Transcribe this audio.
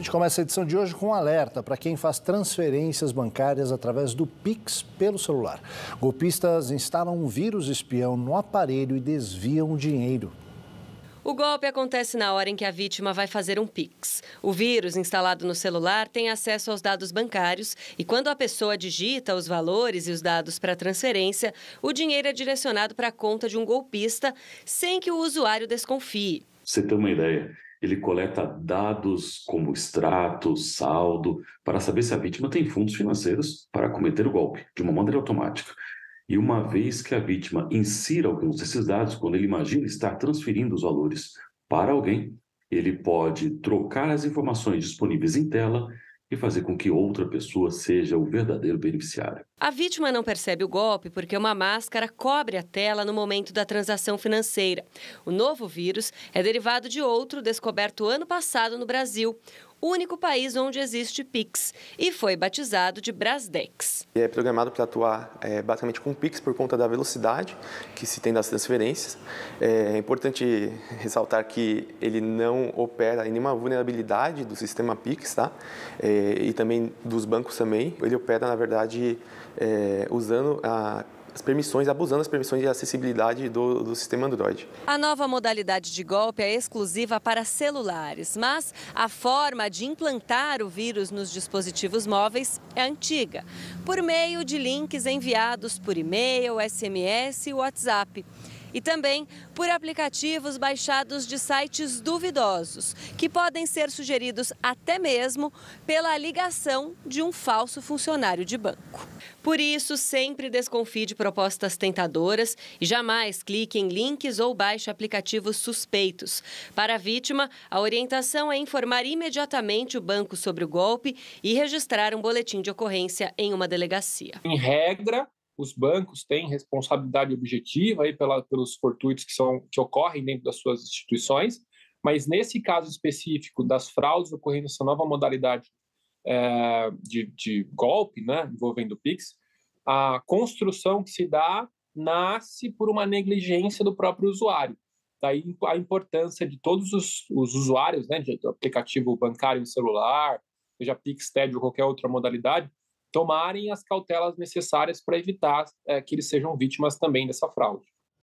A gente começa a edição de hoje com um alerta para quem faz transferências bancárias através do Pix pelo celular. Golpistas instalam um vírus espião no aparelho e desviam o dinheiro. O golpe acontece na hora em que a vítima vai fazer um Pix. O vírus instalado no celular tem acesso aos dados bancários e, quando a pessoa digita os valores e os dados para transferência, o dinheiro é direcionado para a conta de um golpista sem que o usuário desconfie. Você tem uma ideia? ele coleta dados como extrato, saldo, para saber se a vítima tem fundos financeiros para cometer o golpe, de uma maneira automática. E uma vez que a vítima insira alguns desses dados, quando ele imagina estar transferindo os valores para alguém, ele pode trocar as informações disponíveis em tela e fazer com que outra pessoa seja o verdadeiro beneficiário. A vítima não percebe o golpe porque uma máscara cobre a tela no momento da transação financeira. O novo vírus é derivado de outro descoberto ano passado no Brasil único país onde existe Pix, e foi batizado de Brasdex. É programado para atuar é, basicamente com Pix por conta da velocidade que se tem das transferências. É, é importante ressaltar que ele não opera em nenhuma vulnerabilidade do sistema Pix, tá? É, e também dos bancos também. Ele opera, na verdade, é, usando a as permissões, abusando das permissões de acessibilidade do, do sistema Android. A nova modalidade de golpe é exclusiva para celulares, mas a forma de implantar o vírus nos dispositivos móveis é antiga, por meio de links enviados por e-mail, SMS e WhatsApp e também por aplicativos baixados de sites duvidosos, que podem ser sugeridos até mesmo pela ligação de um falso funcionário de banco. Por isso, sempre desconfie de propostas tentadoras e jamais clique em links ou baixe aplicativos suspeitos. Para a vítima, a orientação é informar imediatamente o banco sobre o golpe e registrar um boletim de ocorrência em uma delegacia. Em regra, os bancos têm responsabilidade objetiva aí pela, pelos fortuitos que, são, que ocorrem dentro das suas instituições, mas nesse caso específico das fraudes ocorrendo essa nova modalidade é, de, de, golpe, né, envolvendo o PIX, a construção que se dá nasce por uma negligência do próprio usuário. Daí a importância de todos os, os usuários, né, de aplicativo bancário e celular, seja Pix, TED ou qualquer outra modalidade, tomarem as cautelas necessárias para evitar é, que eles sejam vítimas também dessa fraude.